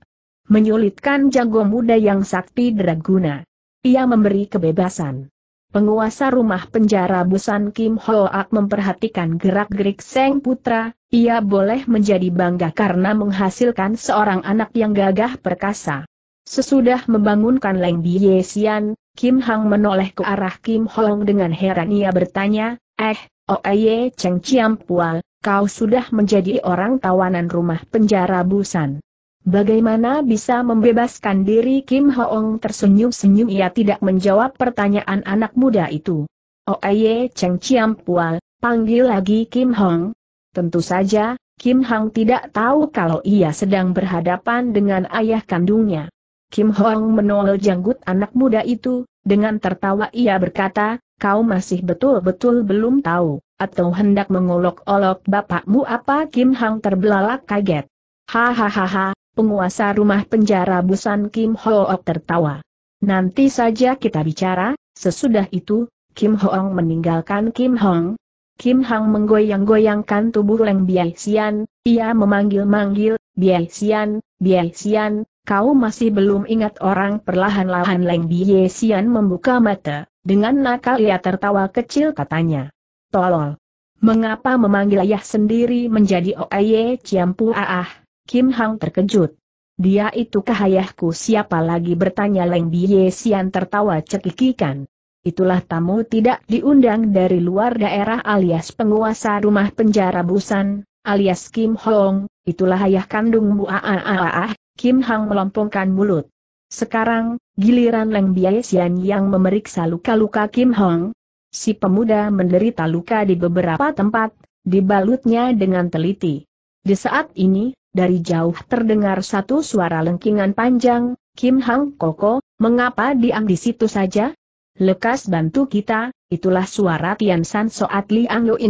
menyulitkan jago muda yang sakti draguna. Ia memberi kebebasan. Penguasa rumah penjara Busan Kim Hoak memperhatikan gerak-gerik Seng Putra, ia boleh menjadi bangga karena menghasilkan seorang anak yang gagah perkasa. Sesudah membangunkan Leng Biye Xian, Kim Hang menoleh ke arah Kim Hong dengan heran ia bertanya, Eh, Oeye Cheng Chiam Pual, kau sudah menjadi orang tawanan rumah penjara Busan. Bagaimana bisa membebaskan diri Kim Hong tersenyum-senyum ia tidak menjawab pertanyaan anak muda itu. Oeye Cheng Chiam Pual, panggil lagi Kim Hong. Tentu saja, Kim Hong tidak tahu kalau ia sedang berhadapan dengan ayah kandungnya. Kim Hong menolak janggut anak muda itu, dengan tertawa ia berkata, kau masih betul-betul belum tahu, atau hendak mengolok-olok bapakmu apa Kim Hong terbelalak kaget. Hahaha, penguasa rumah penjara Busan Kim Hong tertawa. Nanti saja kita bicara, sesudah itu, Kim Hong meninggalkan Kim Hong. Kim Hong menggoyang-goyangkan tubuh Leng Biai Xian, ia memanggil-manggil, Biai Xian, Biai Xian, Kau masih belum ingat orang perlahan-lahan Leng Bie Xian membuka mata, dengan nakal ia tertawa kecil katanya. Tolol. Mengapa memanggil ayah sendiri menjadi Oaye Ciampu Aah? Kim Hang terkejut. Dia itu kahayahku siapa lagi bertanya Leng Bie Xian tertawa cekikikan. Itulah tamu tidak diundang dari luar daerah alias penguasa rumah penjara Busan, alias Kim Hong, itulah ayah kandungmu Bu Aah ah ah. Kim Hang melompongkan mulut. Sekarang, giliran Leng Biaisian yang memeriksa luka-luka Kim Hang. Si pemuda menderita luka di beberapa tempat, dibalutnya dengan teliti. Di saat ini, dari jauh terdengar satu suara lengkingan panjang, Kim Hang Koko, mengapa diam di situ saja? Lekas bantu kita, itulah suara Tian San Soat Liang Yo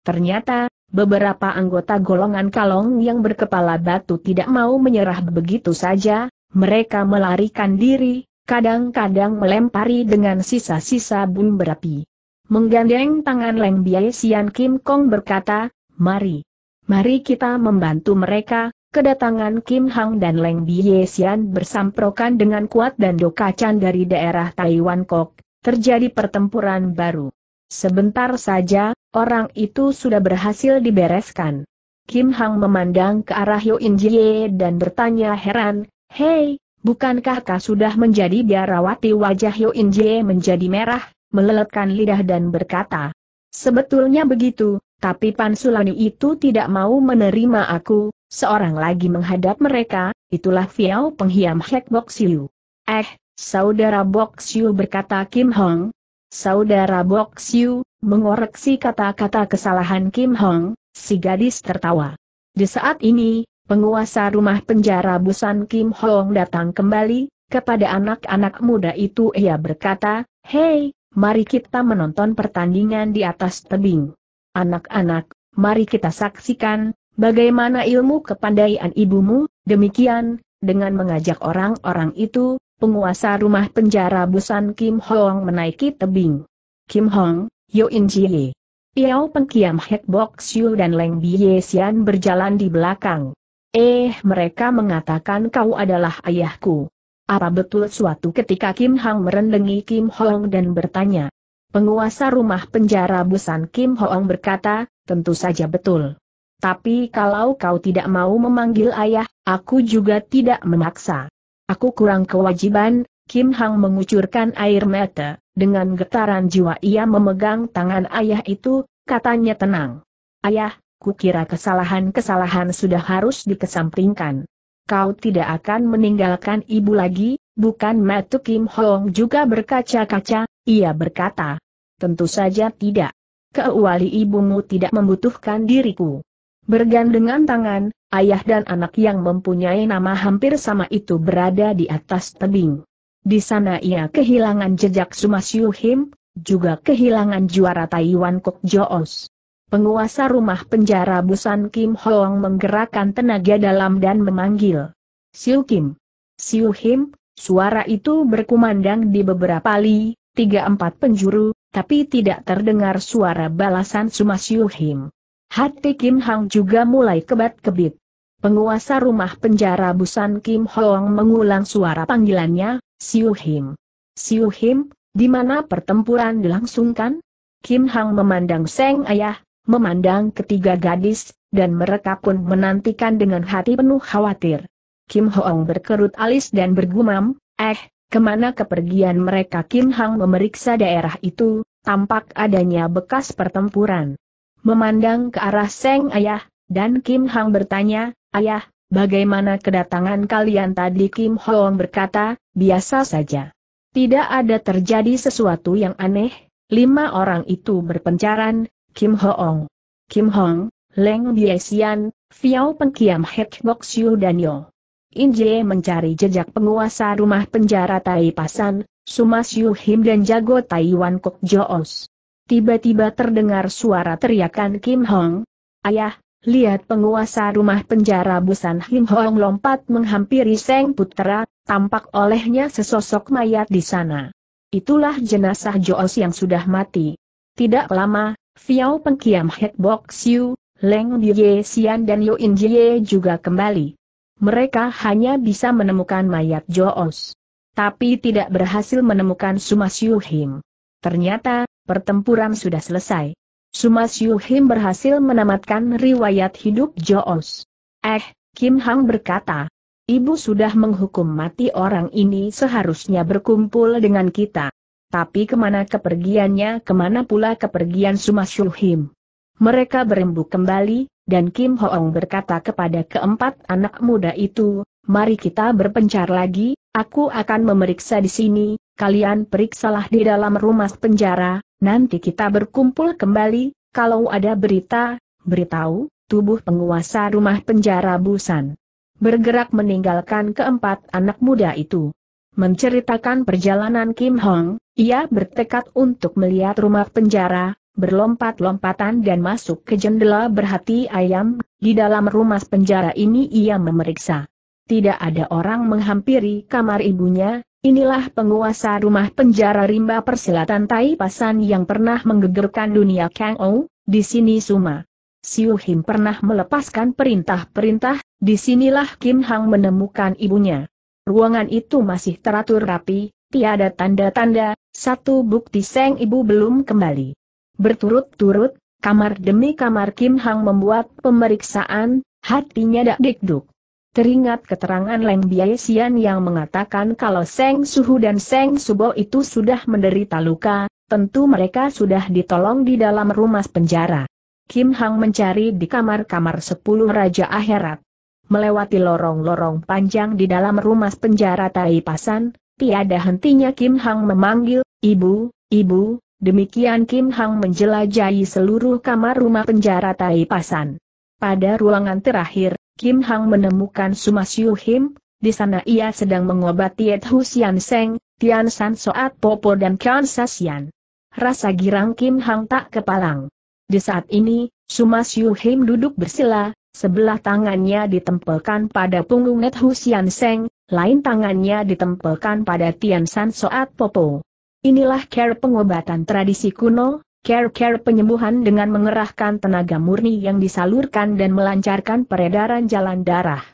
Ternyata, Beberapa anggota golongan kalong yang berkepala batu tidak mau menyerah begitu saja, mereka melarikan diri, kadang-kadang melempari dengan sisa-sisa bun berapi. Menggandeng tangan Leng Biai Sian Kim Kong berkata, Mari. Mari kita membantu mereka, kedatangan Kim Hang dan Leng Biai Sian bersamprokan dengan kuat dan dokacan dari daerah Taiwan Kok, terjadi pertempuran baru. Sebentar saja, Orang itu sudah berhasil dibereskan. Kim Hang memandang ke arah Yo In Jie dan bertanya heran, Hei, bukankah kau sudah menjadi biarawati wajah Yo In Jie menjadi merah, meleletkan lidah dan berkata, Sebetulnya begitu, tapi Pan Sulani itu tidak mau menerima aku, seorang lagi menghadap mereka, itulah Fiao penghiam Hek Boxiu. Eh, saudara Boxiu berkata Kim Hong. Saudara Boxiu, Mengoreksi kata-kata kesalahan Kim Hong, si gadis tertawa. Di saat ini, penguasa rumah penjara Busan Kim Hong datang kembali, kepada anak-anak muda itu ia berkata, Hei, mari kita menonton pertandingan di atas tebing. Anak-anak, mari kita saksikan, bagaimana ilmu kepandaian ibumu, demikian, dengan mengajak orang-orang itu, penguasa rumah penjara Busan Kim Hong menaiki tebing. Kim Hong, Yo In Ji. Piao Pengkiam Hek Bok Siu dan Leng Ye Xian berjalan di belakang. Eh mereka mengatakan kau adalah ayahku. Apa betul suatu ketika Kim Hang merendengi Kim Hong dan bertanya. Penguasa rumah penjara Busan Kim Hong berkata, tentu saja betul. Tapi kalau kau tidak mau memanggil ayah, aku juga tidak memaksa. Aku kurang kewajiban, Kim Hang mengucurkan air mata. Dengan getaran jiwa ia memegang tangan ayah itu, katanya tenang. Ayah, kukira kesalahan-kesalahan sudah harus dikesampingkan. Kau tidak akan meninggalkan ibu lagi, bukan Matu Kim Hong juga berkaca-kaca, ia berkata. Tentu saja tidak. Kecuali ibumu tidak membutuhkan diriku. Bergandengan tangan, ayah dan anak yang mempunyai nama hampir sama itu berada di atas tebing. Di sana ia kehilangan jejak Sumas Yuhim, juga kehilangan juara Taiwan Kok Joos. Penguasa rumah penjara Busan Kim Hoang menggerakkan tenaga dalam dan memanggil. Siu Kim. Siu Him, suara itu berkumandang di beberapa li, tiga empat penjuru, tapi tidak terdengar suara balasan Siu Him. Hati Kim Hang juga mulai kebat-kebit. Penguasa rumah penjara Busan Kim Hoang mengulang suara panggilannya, Siu him, siu him, di mana pertempuran dilangsungkan? Kim Hang memandang Seng Ayah, memandang ketiga gadis, dan mereka pun menantikan dengan hati penuh khawatir. Kim Hoong berkerut alis dan bergumam, eh, kemana kepergian mereka Kim Hang memeriksa daerah itu, tampak adanya bekas pertempuran. Memandang ke arah Seng Ayah, dan Kim Hang bertanya, Ayah, bagaimana kedatangan kalian tadi Kim Hoong berkata, biasa saja. Tidak ada terjadi sesuatu yang aneh, lima orang itu berpencaran, Kim Hoong, Kim Hong, Leng Biesian, Fiao Pengkiam Hek Bok Siu dan Yo. Inje mencari jejak penguasa rumah penjara pasan, Sumas Siu Him dan jago Taiwan Kok Joos. Tiba-tiba terdengar suara teriakan Kim Hong. Ayah, Lihat penguasa rumah penjara Busan Him Hong lompat menghampiri Seng Putra, tampak olehnya sesosok mayat di sana. Itulah jenazah Joos yang sudah mati. Tidak lama, Fiao Pengkiam Hek Bok Siu, Leng Biye, Sian dan Yo In Jie juga kembali. Mereka hanya bisa menemukan mayat Joos. Tapi tidak berhasil menemukan Him. Ternyata, pertempuran sudah selesai. Sumas Yuhim berhasil menamatkan riwayat hidup Joos. Eh, Kim Hang berkata, Ibu sudah menghukum mati orang ini seharusnya berkumpul dengan kita. Tapi kemana kepergiannya kemana pula kepergian Sumas Yuhim. Mereka berembuk kembali, dan Kim Hoong berkata kepada keempat anak muda itu, mari kita berpencar lagi, aku akan memeriksa di sini, kalian periksalah di dalam rumah penjara, Nanti kita berkumpul kembali, kalau ada berita, beritahu, tubuh penguasa rumah penjara Busan. Bergerak meninggalkan keempat anak muda itu. Menceritakan perjalanan Kim Hong, ia bertekad untuk melihat rumah penjara, berlompat-lompatan dan masuk ke jendela berhati ayam, di dalam rumah penjara ini ia memeriksa. Tidak ada orang menghampiri kamar ibunya, Inilah penguasa rumah penjara rimba persilatan Tai Pasan yang pernah menggegerkan dunia Kang Ou, di sini Suma. Siu Him pernah melepaskan perintah-perintah, Di sinilah Kim Hang menemukan ibunya. Ruangan itu masih teratur rapi, tiada tanda-tanda, satu bukti seng ibu belum kembali. Berturut-turut, kamar demi kamar Kim Hang membuat pemeriksaan, hatinya dak dikduk. Teringat keterangan Leng Biaisian yang mengatakan kalau Seng Suhu dan Seng Subo itu sudah menderita luka, tentu mereka sudah ditolong di dalam rumah penjara. Kim Hang mencari di kamar-kamar sepuluh Raja Akhirat. Melewati lorong-lorong panjang di dalam rumah penjara Taipasan, tiada hentinya Kim Hang memanggil, Ibu, Ibu, demikian Kim Hang menjelajahi seluruh kamar rumah penjara Taipasan. Pada ruangan terakhir, Kim Hang menemukan Sumasyu Him, di sana ia sedang mengobati Ed Husian Seng, Tian San Soat Popo dan Kian Sasian. Rasa girang Kim Hang tak kepalang. Di saat ini, Sumasyu Him duduk bersila, sebelah tangannya ditempelkan pada punggung Ed Husian Seng, lain tangannya ditempelkan pada Tian San Soat Popo. Inilah care pengobatan tradisi kuno, care-care penyembuhan dengan mengerahkan tenaga murni yang disalurkan dan melancarkan peredaran jalan darah.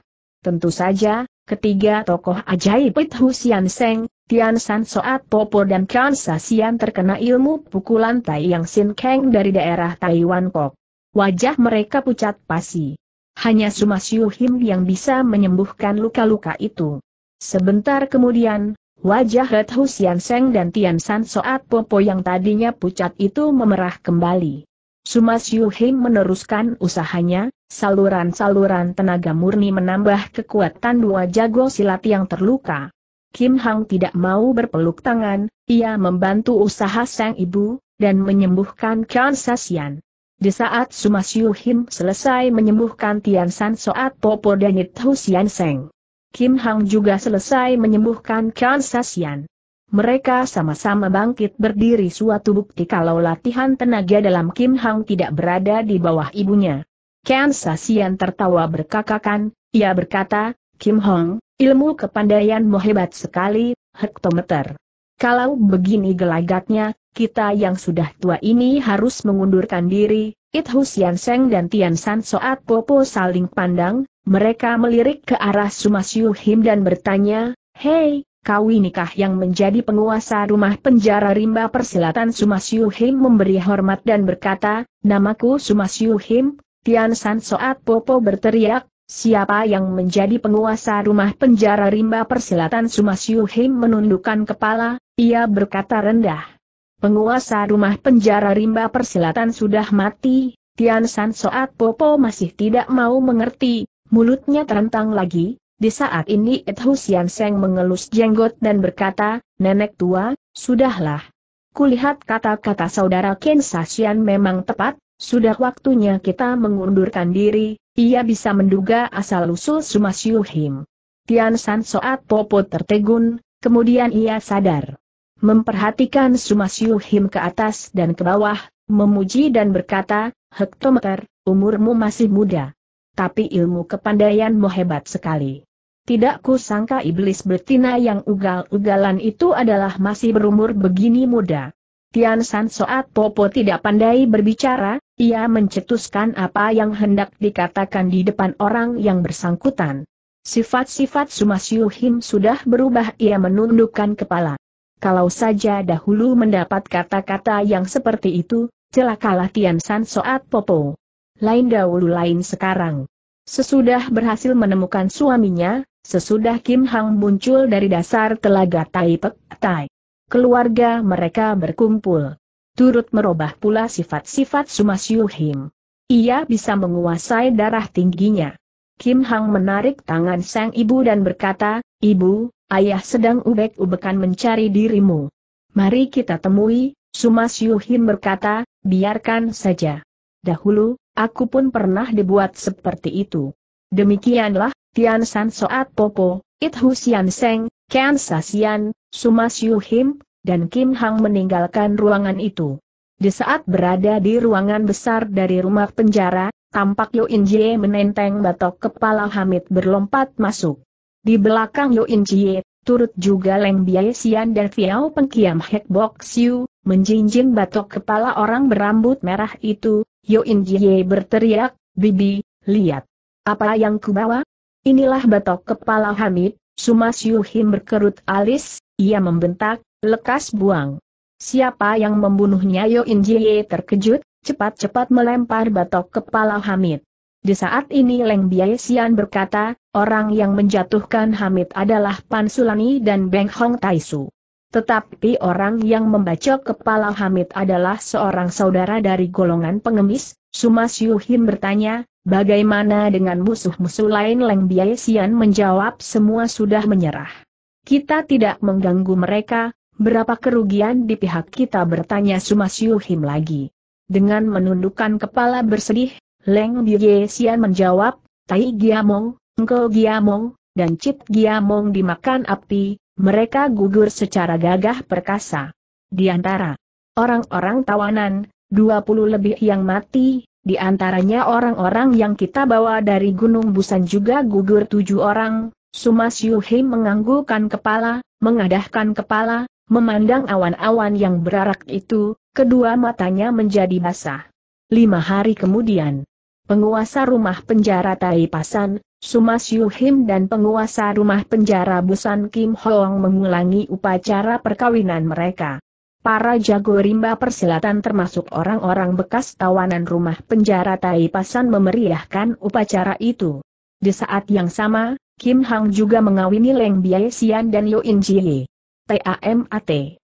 Tentu saja, ketiga tokoh ajaib Hu Xian Seng, Tian San Soat Popo dan Kan Sasian terkena ilmu pukulan Tai Yang Sin Kang dari daerah Taiwan Kok. Wajah mereka pucat pasi. Hanya Sumasyuhim yang bisa menyembuhkan luka-luka itu. Sebentar kemudian, Wajah Red Hu Seng dan Tian San Soat Popo yang tadinya pucat itu memerah kembali. Sumas Yuhim meneruskan usahanya, saluran-saluran tenaga murni menambah kekuatan dua jago silat yang terluka. Kim Hang tidak mau berpeluk tangan, ia membantu usaha sang ibu, dan menyembuhkan Kansasian. Di saat Sumas Yuhim selesai menyembuhkan Tian San Soat Popo dan It Hu Sian Seng. Kim Hang juga selesai menyembuhkan Kan Sasian. Mereka sama-sama bangkit berdiri suatu bukti kalau latihan tenaga dalam Kim Hang tidak berada di bawah ibunya. Kan Sasian tertawa berkakakan, ia berkata, Kim Hong, ilmu kepandaianmu hebat sekali, hektometer. Kalau begini gelagatnya, kita yang sudah tua ini harus mengundurkan diri, It Hu Seng dan Tian San Soat Popo saling pandang, mereka melirik ke arah Yu Him dan bertanya, Hei, kau inikah yang menjadi penguasa rumah penjara rimba persilatan Yu Him memberi hormat dan berkata, Namaku Yu Him, Tian San Soat Popo berteriak, Siapa yang menjadi penguasa rumah penjara rimba persilatan Yu Him menundukkan kepala, ia berkata rendah. Penguasa rumah penjara rimba persilatan sudah mati, Tian San Soat Popo masih tidak mau mengerti, mulutnya terentang lagi, di saat ini Ed Husian Seng mengelus jenggot dan berkata, Nenek tua, sudahlah. Kulihat kata-kata saudara Ken Sasian memang tepat, sudah waktunya kita mengundurkan diri, ia bisa menduga asal-usul Sumasyuhim. Tian San Soat Popo tertegun, kemudian ia sadar. Memperhatikan Sumasyuhim ke atas dan ke bawah, memuji dan berkata, Hektometer, umurmu masih muda. Tapi ilmu kepandaianmu hebat sekali. Tidak ku sangka iblis betina yang ugal-ugalan itu adalah masih berumur begini muda. Tian San Soat Popo tidak pandai berbicara, ia mencetuskan apa yang hendak dikatakan di depan orang yang bersangkutan. Sifat-sifat Sumasyuhim sudah berubah ia menundukkan kepala. Kalau saja dahulu mendapat kata-kata yang seperti itu, celakalah Tian San Soat Popo. Lain dahulu lain sekarang. Sesudah berhasil menemukan suaminya, sesudah Kim Hang muncul dari dasar telaga Tai Pek Tai. Keluarga mereka berkumpul. Turut merubah pula sifat-sifat Sumas Yuhim. Ia bisa menguasai darah tingginya. Kim Hang menarik tangan sang ibu dan berkata, Ibu, Ayah sedang ubek-ubekan mencari dirimu. Mari kita temui, Sumas Yuhin berkata, biarkan saja. Dahulu, aku pun pernah dibuat seperti itu. Demikianlah, Tian San Soat Popo, It Sian Seng, Kian Sasian, Sumas Yuhim, dan Kim Hang meninggalkan ruangan itu. Di saat berada di ruangan besar dari rumah penjara, tampak Yo In Jie menenteng batok kepala Hamid berlompat masuk. Di belakang Yo In Chie, turut juga Leng Biai Xian dan Fiao Pengkiam Hek Bok Siu, menjinjing batok kepala orang berambut merah itu, Yo In Chie berteriak, Bibi, lihat. Apa yang kubawa? Inilah batok kepala Hamid, Sumas Yuhim berkerut alis, ia membentak, lekas buang. Siapa yang membunuhnya Yo In Jie terkejut, cepat-cepat melempar batok kepala Hamid. Di saat ini Leng Biaisian berkata, orang yang menjatuhkan Hamid adalah Pan Sulani dan Beng Hong Taisu. Tetapi orang yang membacok kepala Hamid adalah seorang saudara dari golongan pengemis, Sumas Yuhim bertanya, bagaimana dengan musuh-musuh lain Leng Biaisian menjawab semua sudah menyerah. Kita tidak mengganggu mereka, berapa kerugian di pihak kita bertanya Sumas Yuhim lagi. Dengan menundukkan kepala bersedih, Leng Bie Sian menjawab, Tai Giamong, Engkau Giamong, dan Cip Giamong dimakan api, mereka gugur secara gagah perkasa. Di antara orang-orang tawanan, 20 lebih yang mati, di antaranya orang-orang yang kita bawa dari Gunung Busan juga gugur tujuh orang, Sumas Yuhi menganggukkan kepala, mengadahkan kepala, memandang awan-awan yang berarak itu, kedua matanya menjadi basah. Lima hari kemudian, penguasa rumah penjara Tai Pasan, Sumas Yuhim dan penguasa rumah penjara Busan Kim Hoang mengulangi upacara perkawinan mereka. Para jago rimba persilatan termasuk orang-orang bekas tawanan rumah penjara Tai Pasan memeriahkan upacara itu. Di saat yang sama, Kim Hang juga mengawini Leng Biaisian dan Yo In Jie. TAMAT